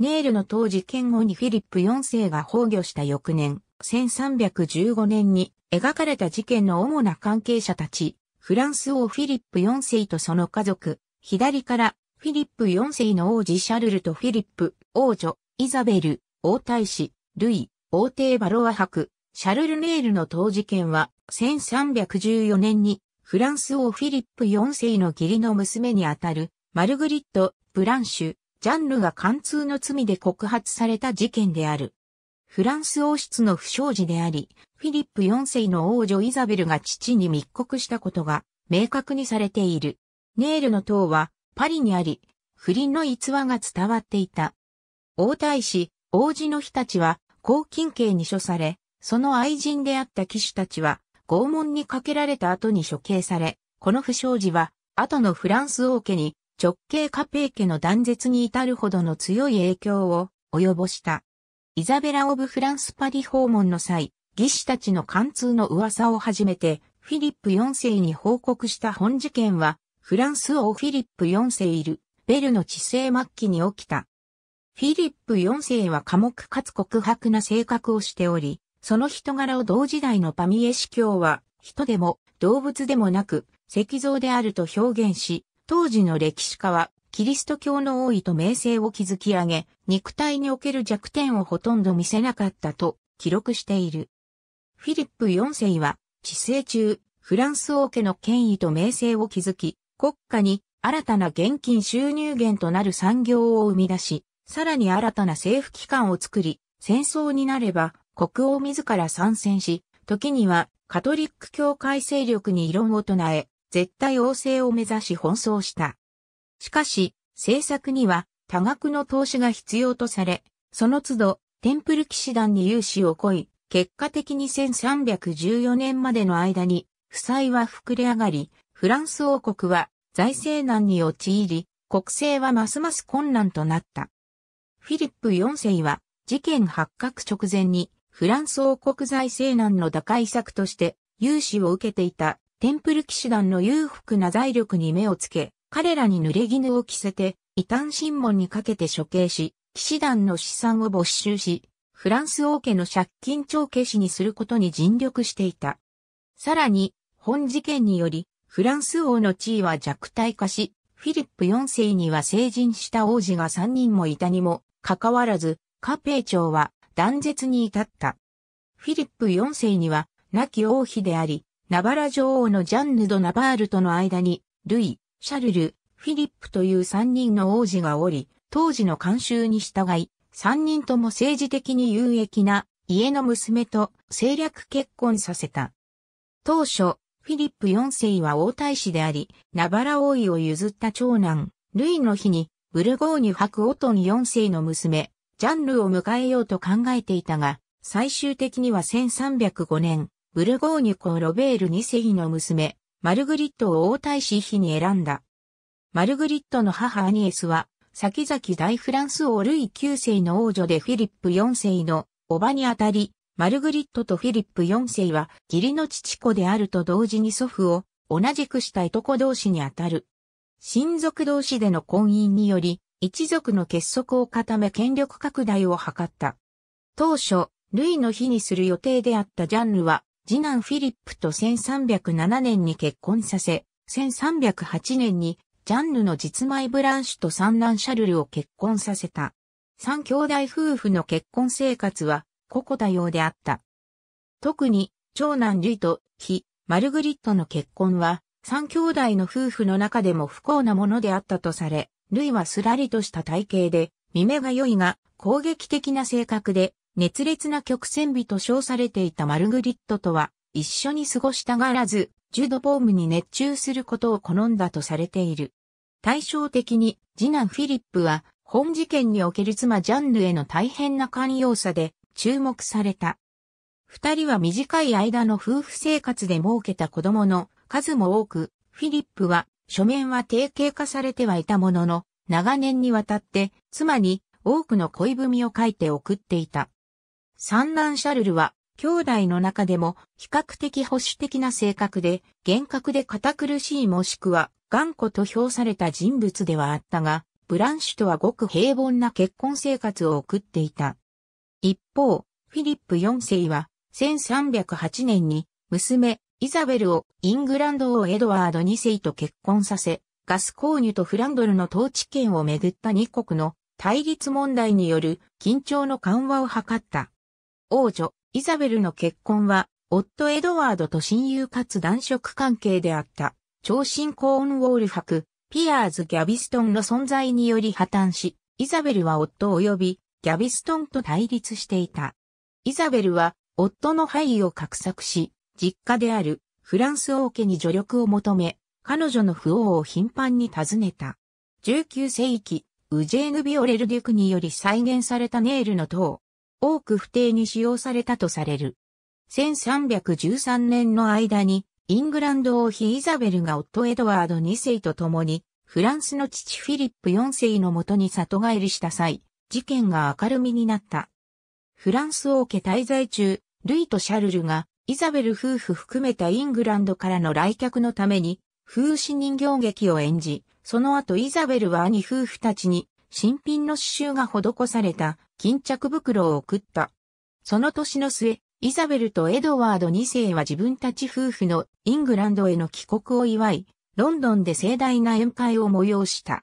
ネールの当時剣後にフィリップ4世が崩御した翌年、1315年に描かれた事件の主な関係者たち、フランス王フィリップ4世とその家族、左からフィリップ4世の王子シャルルとフィリップ、王女、イザベル、王太子、ルイ、王帝バロア博、シャルルネールの当事件は1314年にフランス王フィリップ4世の義理の娘にあたるマルグリット・ブランシュ、ジャンルが貫通の罪で告発された事件である。フランス王室の不祥事であり、フィリップ4世の王女イザベルが父に密告したことが明確にされている。ネールの塔はパリにあり、不倫の逸話が伝わっていた。王太子、王子の日たちは、黄金刑に処され、その愛人であった騎手たちは、拷問にかけられた後に処刑され、この不祥事は、後のフランス王家に直系カペー家の断絶に至るほどの強い影響を及ぼした。イザベラ・オブ・フランス・パリ訪問の際、技師たちの貫通の噂を始めて、フィリップ4世に報告した本事件は、フランス王フィリップ4世いる、ベルの治世末期に起きた。フィリップ4世は寡黙かつ告白な性格をしており、その人柄を同時代のパミエ司教は、人でも動物でもなく、石像であると表現し、当時の歴史家は、キリスト教の王位と名声を築き上げ、肉体における弱点をほとんど見せなかったと記録している。フィリップ4世は、治世中、フランス王家の権威と名声を築き、国家に新たな現金収入源となる産業を生み出し、さらに新たな政府機関を作り、戦争になれば国王自ら参戦し、時にはカトリック教会勢力に異論を唱え、絶対王政を目指し奔走した。しかし、政策には多額の投資が必要とされ、その都度、テンプル騎士団に融資をこい、結果的に1314年までの間に、負債は膨れ上がり、フランス王国は財政難に陥り、国政はますます困難となった。フィリップ4世は、事件発覚直前に、フランス王国財政難の打開策として、融資を受けていたテンプル騎士団の裕福な財力に目をつけ、彼らに濡れ衣を着せて、異端審問にかけて処刑し、騎士団の資産を没収し、フランス王家の借金帳消しにすることに尽力していた。さらに、本事件により、フランス王の地位は弱体化し、フィリップ4世には成人した王子が3人もいたにも、かかわらず、カペー朝は断絶に至った。フィリップ4世には、亡き王妃であり、ナバラ女王のジャンヌ・ド・ナバールとの間に、ルイ、シャルル、フィリップという三人の王子がおり、当時の慣習に従い、三人とも政治的に有益な家の娘と政略結婚させた。当初、フィリップ四世は王太子であり、ナバラ王位を譲った長男、ルイの日に、ブルゴーニュハク・オトン四世の娘、ジャンヌを迎えようと考えていたが、最終的には1305年、ブルゴーニュ公ロベール2世の娘、マルグリットを王太子妃に選んだ。マルグリットの母アニエスは、先々大フランス王ルイ9世の王女でフィリップ4世の叔母にあたり、マルグリットとフィリップ4世は義理の父子であると同時に祖父を同じくしたいとこ同士にあたる。親族同士での婚姻により、一族の結束を固め権力拡大を図った。当初、ルイの日にする予定であったジャンルは、次男フィリップと1307年に結婚させ、1308年にジャンヌの実米ブランシュと三男シャルルを結婚させた。三兄弟夫婦の結婚生活は、個々多様であった。特に、長男ルイと、非、マルグリットの結婚は、三兄弟の夫婦の中でも不幸なものであったとされ、ルイはすらりとした体型で、見目が良いが、攻撃的な性格で、熱烈な曲線美と称されていたマルグリットとは一緒に過ごしたがらず、ジュド・ボームに熱中することを好んだとされている。対照的に、次男フィリップは、本事件における妻ジャンヌへの大変な寛容さで注目された。二人は短い間の夫婦生活で設けた子供の数も多く、フィリップは書面は定型化されてはいたものの、長年にわたって妻に多くの恋文を書いて送っていた。三男シャルルは、兄弟の中でも比較的保守的な性格で、厳格で堅苦しいもしくは頑固と評された人物ではあったが、ブランシュとはごく平凡な結婚生活を送っていた。一方、フィリップ4世は、1308年に娘、イザベルをイングランド王エドワード2世と結婚させ、ガス購入とフランドルの統治権をめぐった2国の対立問題による緊張の緩和を図った。王女、イザベルの結婚は、夫エドワードと親友かつ男色関係であった、長身コーンウォール伯、ピアーズ・ギャビストンの存在により破綻し、イザベルは夫及び、ギャビストンと対立していた。イザベルは、夫の敗位を画策し、実家である、フランス王家に助力を求め、彼女の不王を頻繁に訪ねた。19世紀、ウジェーヌ・ビオレル・デュクにより再現されたネイルの塔、多く不定に使用されたとされる。1313年の間に、イングランド王妃イザベルが夫エドワード2世と共に、フランスの父フィリップ4世のもとに里帰りした際、事件が明るみになった。フランス王家滞在中、ルイとシャルルが、イザベル夫婦含めたイングランドからの来客のために、風刺人形劇を演じ、その後イザベルは兄夫婦たちに新品の刺繍が施された巾着袋を送った。その年の末、イザベルとエドワード2世は自分たち夫婦のイングランドへの帰国を祝い、ロンドンで盛大な宴会を催した。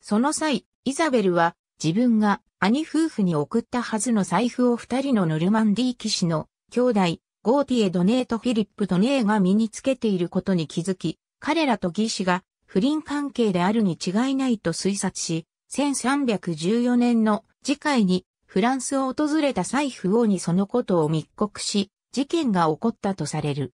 その際、イザベルは自分が兄夫婦に送ったはずの財布を二人のノルマンディー騎士の兄弟、ゴーティエ・ドネート・フィリップ・ドネーが身につけていることに気づき、彼らと義士が不倫関係であるに違いないと推察し、1314年の次回にフランスを訪れた財布王にそのことを密告し、事件が起こったとされる。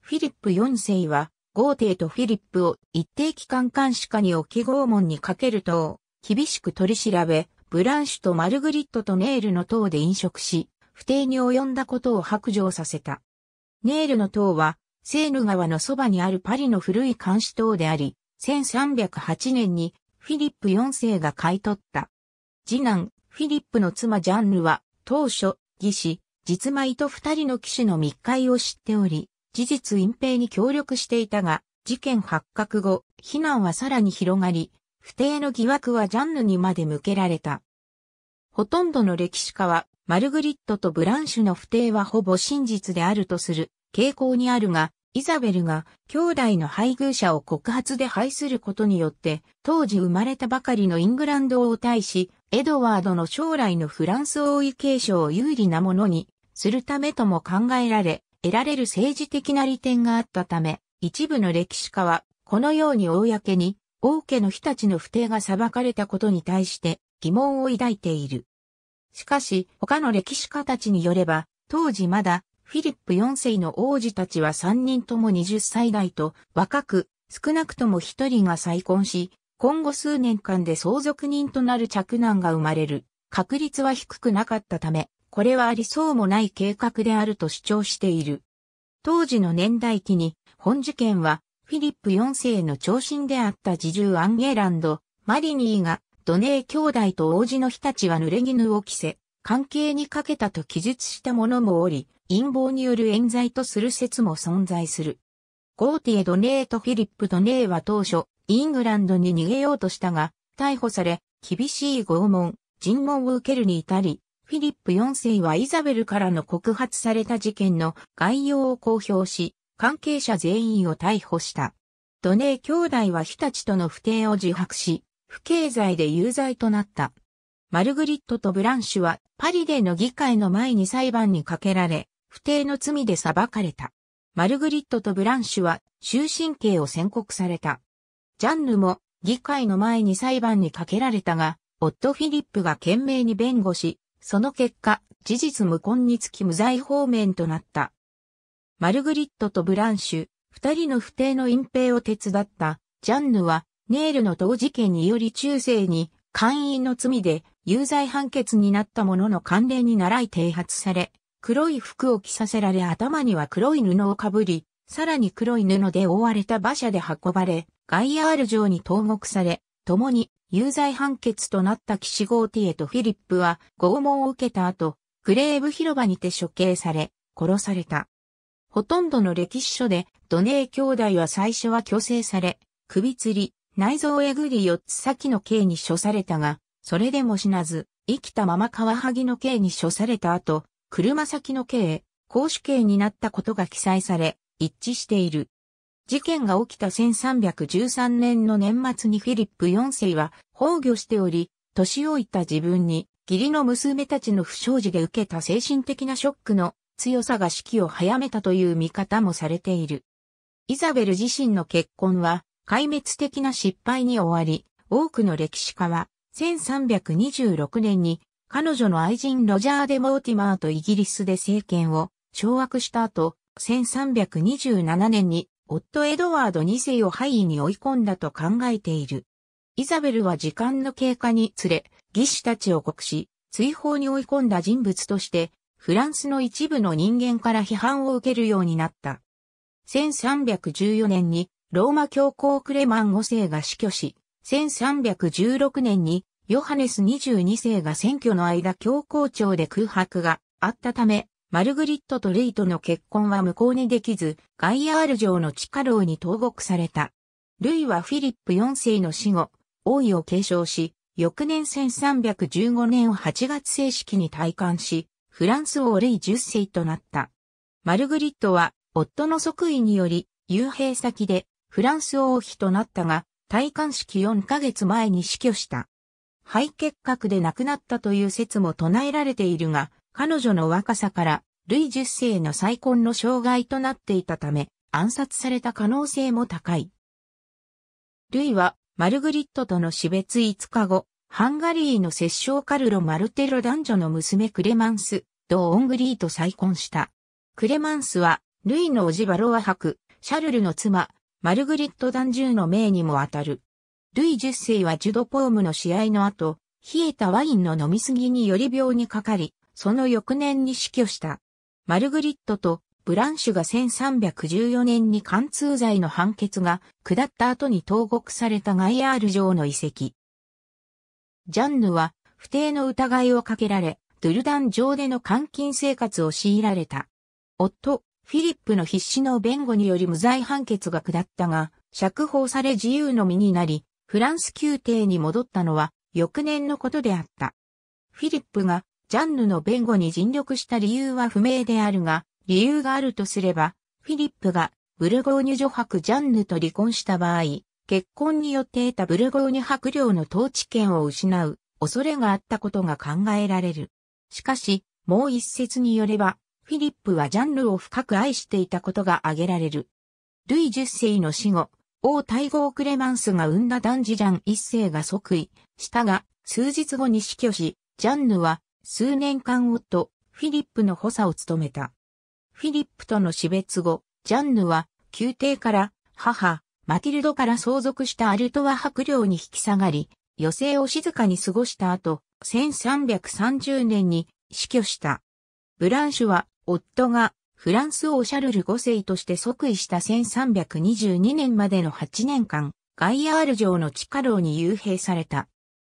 フィリップ4世は、豪邸とフィリップを一定期間監視下に置き拷問にかけると、厳しく取り調べ、ブランシュとマルグリットとネールの塔で飲食し、不定に及んだことを白状させた。ネールの塔は、セーヌ川のそばにあるパリの古い監視塔であり、1308年にフィリップ4世が買い取った。次男、フィリップの妻ジャンヌは、当初、義士、実米と二人の騎士の密会を知っており、事実隠蔽に協力していたが、事件発覚後、非難はさらに広がり、不定の疑惑はジャンヌにまで向けられた。ほとんどの歴史家は、マルグリットとブランシュの不定はほぼ真実であるとする傾向にあるが、イザベルが兄弟の配偶者を告発で廃することによって、当時生まれたばかりのイングランド王対し、エドワードの将来のフランス王位継承を有利なものにするためとも考えられ、得られる政治的な利点があったため、一部の歴史家は、このように公に、王家の日ちの不定が裁かれたことに対して疑問を抱いている。しかし、他の歴史家たちによれば、当時まだフィリップ4世の王子たちは3人とも20歳代と若く、少なくとも1人が再婚し、今後数年間で相続人となる着難が生まれる確率は低くなかったため、これはありそうもない計画であると主張している。当時の年代記に、本事件はフィリップ4世の長身であった自重アンゲランド、マリニーが、ドネー兄弟と王子の日たちは濡れ衣を着せ、関係にかけたと記述したものもおり、陰謀による冤罪とする説も存在する。ゴーティエ・ドネーとフィリップ・ドネーは当初、イングランドに逃げようとしたが、逮捕され、厳しい拷問、尋問を受けるに至り、フィリップ4世はイザベルからの告発された事件の概要を公表し、関係者全員を逮捕した。ドネー兄弟は日立との不定を自白し、不敬罪で有罪となった。マルグリットとブランシュはパリでの議会の前に裁判にかけられ、不定の罪で裁かれた。マルグリットとブランシュは終身刑を宣告された。ジャンヌも議会の前に裁判にかけられたが、夫フィリップが懸命に弁護し、その結果、事実無根につき無罪方面となった。マルグリットとブランシュ、二人の不定の隠蔽を手伝った、ジャンヌは、ネールの当事件により中世に、会員の罪で、有罪判決になったものの慣例に習い提発され、黒い服を着させられ頭には黒い布をかぶり、さらに黒い布で覆われた馬車で運ばれ、ガイアール城に投獄され、共に有罪判決となった騎士ゴーティエとフィリップは拷問を受けた後、クレーブ広場にて処刑され、殺された。ほとんどの歴史書で、ドネー兄弟は最初は虚勢され、首吊り、内臓えぐり4つ先の刑に処されたが、それでも死なず、生きたままカワハギの刑に処された後、車先の刑、公主刑になったことが記載され、一致している。事件が起きた1313年の年末にフィリップ4世は崩御しており、年老いた自分に、義理の娘たちの不祥事で受けた精神的なショックの強さが期を早めたという見方もされている。イザベル自身の結婚は、壊滅的な失敗に終わり、多くの歴史家は、1326年に彼女の愛人ロジャー・デ・モーティマーとイギリスで政権を掌握した後、1327年に夫エドワード2世を敗位に追い込んだと考えている。イザベルは時間の経過につれ、義士たちを告し、追放に追い込んだ人物として、フランスの一部の人間から批判を受けるようになった。1314年にローマ教皇クレマン5世が死去し、1316年にヨハネス22世が選挙の間教皇庁で空白があったため、マルグリットとレイとの結婚は無効にできず、ガイアール城の地下牢に投獄された。ルイはフィリップ4世の死後、王位を継承し、翌年1315年を8月正式に退官し、フランス王レイ10世となった。マルグリットは、夫の即位により、幽閉先で、フランス王妃となったが、戴冠式4ヶ月前に死去した。肺結核で亡くなったという説も唱えられているが、彼女の若さから、ルイ10世の再婚の障害となっていたため、暗殺された可能性も高い。ルイは、マルグリットとの死別5日後、ハンガリーの摂政カルロ・マルテロ男女の娘クレマンス、ド・オングリーと再婚した。クレマンスは、ルイの叔父バロワ博、シャルルの妻、マルグリット・ダンジューの命にも当たる。ルイ10世はジュドポームの試合の後、冷えたワインの飲みすぎにより病にかかり、その翌年に死去した。マルグリットとブランシュが1314年に貫通罪の判決が下った後に投獄されたガイアール城の遺跡。ジャンヌは不定の疑いをかけられ、ドゥルダン城での監禁生活を強いられた。夫、フィリップの必死の弁護により無罪判決が下ったが、釈放され自由の身になり、フランス宮廷に戻ったのは翌年のことであった。フィリップがジャンヌの弁護に尽力した理由は不明であるが、理由があるとすれば、フィリップがブルゴーニュ女伯ジャンヌと離婚した場合、結婚によって得たブルゴーニュ伯領の統治権を失う恐れがあったことが考えられる。しかし、もう一説によれば、フィリップはジャンルを深く愛していたことが挙げられる。ルイ10世の死後、王大号クレマンスが生んだ男児ジャン1世が即位したが、数日後に死去し、ジャンヌは数年間夫、フィリップの補佐を務めた。フィリップとの死別後、ジャンヌは宮廷から母、マティルドから相続したアルトワ白領に引き下がり、余生を静かに過ごした後、1330年に死去した。ブランシュは夫がフランス王シャルル5世として即位した1322年までの8年間、ガイアール城の地下牢に幽閉された。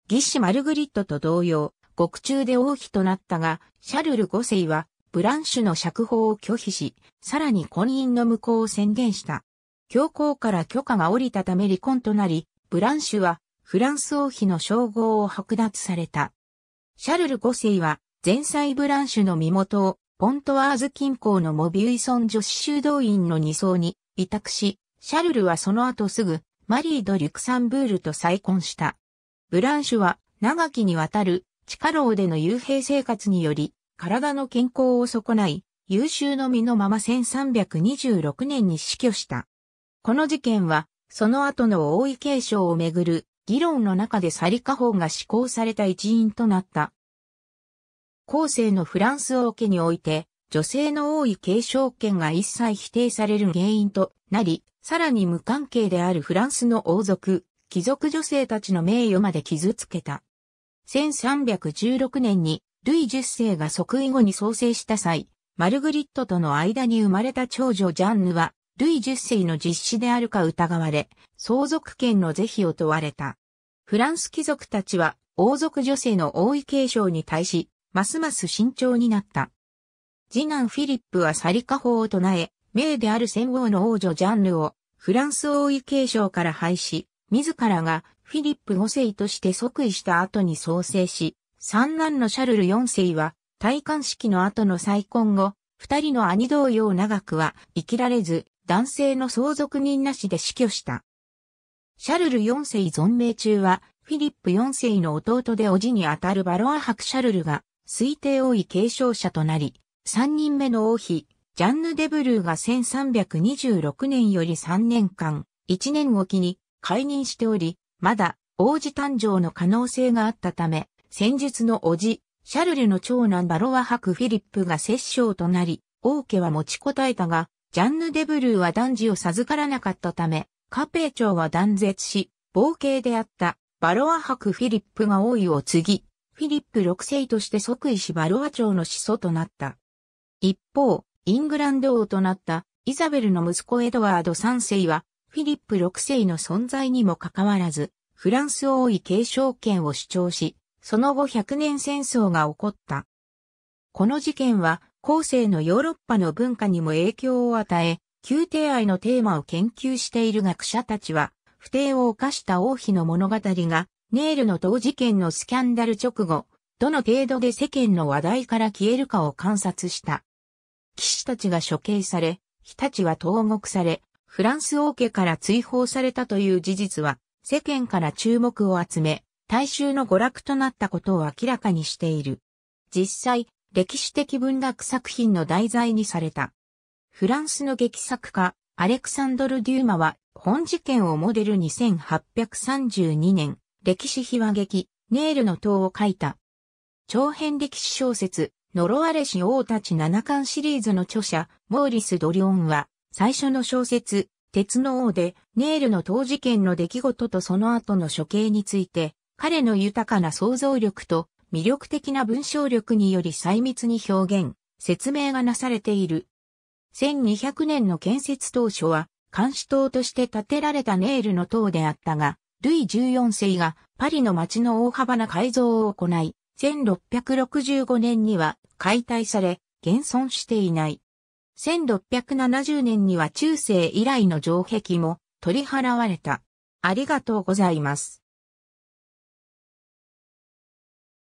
義士マルグリットと同様、獄中で王妃となったが、シャルル5世は、ブランシュの釈放を拒否し、さらに婚姻の無効を宣言した。教皇から許可が下りたため離婚となり、ブランシュは、フランス王妃の称号を剥奪された。シャルル5世は、前妻ブランシュの身元をポントワーズ近郊のモビウイソン女子修道院の2層に委託し、シャルルはその後すぐマリー・ド・リュクサンブールと再婚した。ブランシュは長きにわたる地下牢での幽閉生活により体の健康を損ない優秀の身のまま1326年に死去した。この事件はその後の王位継承をめぐる議論の中でサリカ法が施行された一因となった。後世のフランス王家において、女性の多い継承権が一切否定される原因となり、さらに無関係であるフランスの王族、貴族女性たちの名誉まで傷つけた。1316年に、ルイ10世が即位後に創生した際、マルグリットとの間に生まれた長女ジャンヌは、ルイ10世の実施であるか疑われ、相続権の是非を問われた。フランス貴族たちは、王族女性の王位継承に対し、ますます慎重になった。次男フィリップはサリカ法を唱え、名である戦王の王女ジャンヌをフランス王位継承から廃止、自らがフィリップ五世として即位した後に創生し、三男のシャルル四世は戴冠式の後の再婚後、二人の兄同様長くは生きられず、男性の相続人なしで死去した。シャルル四世存命中は、フィリップ四世の弟で叔父にあたるバロア伯シャルルが推定王位継承者となり、3人目の王妃、ジャンヌ・デブルーが1326年より3年間、1年おきに解任しており、まだ王子誕生の可能性があったため、戦術の叔父、シャルルの長男バロワ博フィリップが摂政となり、王家は持ちこたえたが、ジャンヌ・デブルーは男児を授からなかったため、カペー長は断絶し、冒険であったバロワ博フィリップが王位を継ぎ、ィリップ6世として即位しバロア朝の始祖となった。一方、イングランド王となったイザベルの息子エドワード3世は、フィリップ6世の存在にもかかわらず、フランス王位継承権を主張し、その後100年戦争が起こった。この事件は、後世のヨーロッパの文化にも影響を与え、宮廷愛のテーマを研究している学者たちは、不定を犯した王妃の物語がネイルの同事件のスキャンダル直後、どの程度で世間の話題から消えるかを観察した。騎士たちが処刑され、日立は投獄され、フランス王家から追放されたという事実は、世間から注目を集め、大衆の娯楽となったことを明らかにしている。実際、歴史的文学作品の題材にされた。フランスの劇作家、アレクサンドル・デューマは、本事件をモデル2 8 3 2年、歴史秘話劇、ネイルの塔を書いた。長編歴史小説、呪われし王たち七巻シリーズの著者、モーリス・ドリオンは、最初の小説、鉄の王で、ネイルの塔事件の出来事とその後の処刑について、彼の豊かな想像力と魅力的な文章力により細密に表現、説明がなされている。1200年の建設当初は、監視塔として建てられたネイルの塔であったが、ルイ14世がパリの街の大幅な改造を行い、1665年には解体され、現存していない。1670年には中世以来の城壁も取り払われた。ありがとうございます。